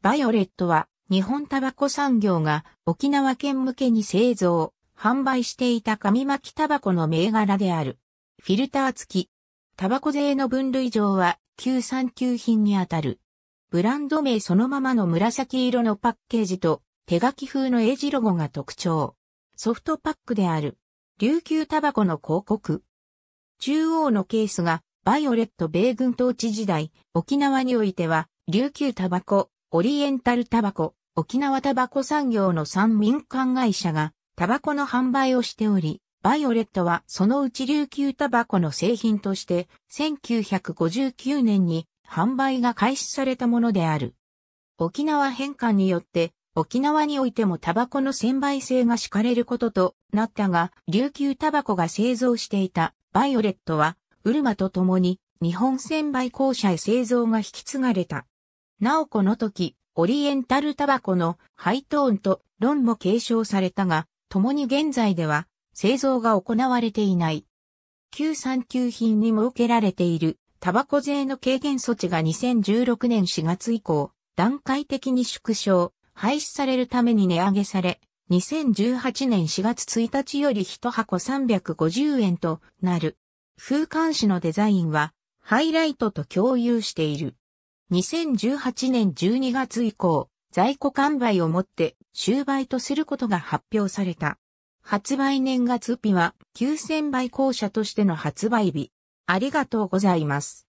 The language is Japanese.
バイオレットは日本タバコ産業が沖縄県向けに製造、販売していた紙巻きタバコの銘柄である。フィルター付き。タバコ税の分類上は939品にあたる。ブランド名そのままの紫色のパッケージと手書き風のエジロゴが特徴。ソフトパックである。琉球タバコの広告。中央のケースがバイオレット米軍統治時代、沖縄においては琉球タバコオリエンタルタバコ、沖縄タバコ産業の3民間会社が、タバコの販売をしており、バイオレットはそのうち琉球タバコの製品として、1959年に販売が開始されたものである。沖縄返還によって、沖縄においてもタバコの専売性が敷かれることとなったが、琉球タバコが製造していたバイオレットは、ウルマと共に日本専売公社へ製造が引き継がれた。なおこの時、オリエンタルタバコのハイトーンと論も継承されたが、共に現在では製造が行われていない。旧産休品に設けられているタバコ税の軽減措置が2016年4月以降、段階的に縮小、廃止されるために値上げされ、2018年4月1日より1箱350円となる。風管紙のデザインはハイライトと共有している。2018年12月以降、在庫完売をもって終売とすることが発表された。発売年月日は9000倍校舎としての発売日。ありがとうございます。